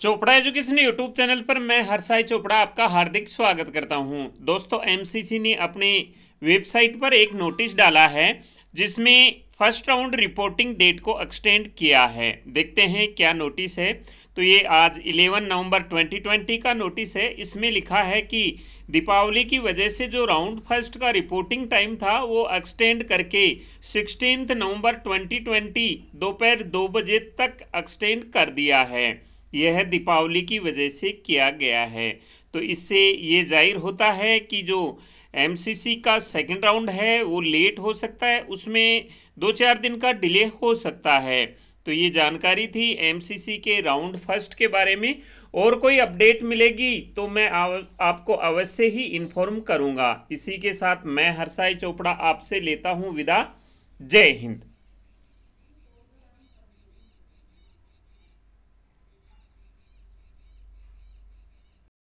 Chopra education YouTube channel पर मैं हरसाई चोपड़ा आपका हार्दिक स्वागत करता हूं दोस्तों एमसीसी ने अपने वेबसाइट पर एक नोटिस डाला है जिसमें फर्स्ट राउंड रिपोर्टिंग डेट को एक्सटेंड किया है देखते हैं क्या नोटिस है तो ये आज 11 नवंबर 2020 का नोटिस है इसमें लिखा है कि दीपावली की वजह से जो राउंड फर्स्ट का रिपोर्टिंग टाइम था वो एक्सटेंड करके सिक्सटीन नवंबर 2020 दोपहर दो बजे तक एक्सटेंड कर दिया है यह दीपावली की वजह से किया गया है तो इससे ये जाहिर होता है कि जो एमसीसी का सेकंड राउंड है वो लेट हो सकता है उसमें दो चार दिन का डिले हो सकता है तो ये जानकारी थी एमसीसी के राउंड फर्स्ट के बारे में और कोई अपडेट मिलेगी तो मैं आव, आपको अवश्य ही इन्फॉर्म करूँगा इसी के साथ मैं हरसाई चोपड़ा आपसे लेता हूँ विदा जय हिंद